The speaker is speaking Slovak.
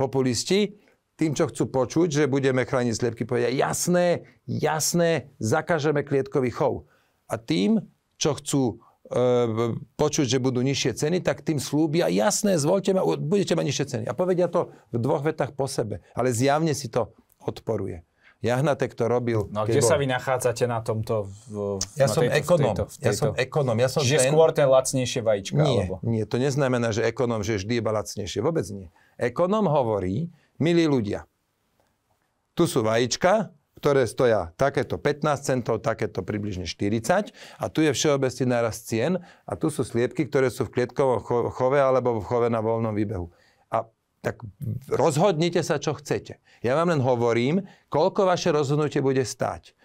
populisti, tým, čo chcú počuť, že budeme chrániť sliepky, povedia jasné, jasné, zakažeme klietkový chov. A tým, čo chcú e, počuť, že budú nižšie ceny, tak tým slúbia, jasné, zvolte ma, budete mať nižšie ceny. A povedia to v dvoch vetách po sebe. Ale zjavne si to odporuje. Jahnatek to robil. No kde bol... sa vy nachádzate na tomto? V, ja, na som tejto, ekonom. Tejto, tejto, ja som ekonom. Ja som Čiže ten... skôr ten lacnejšie vajíčka? Nie, alebo... nie, to neznamená, že ekonom, že vždy iba lacnejšie. Vôbec nie. Ekonom hovorí, milí ľudia, tu sú vajíčka, ktoré stoja takéto 15 centov, takéto približne 40 a tu je všeobecný nárast cien a tu sú sliepky, ktoré sú v klietkovom chove alebo v chove na voľnom výbehu tak rozhodnite sa, čo chcete. Ja vám len hovorím, koľko vaše rozhodnutie bude stať.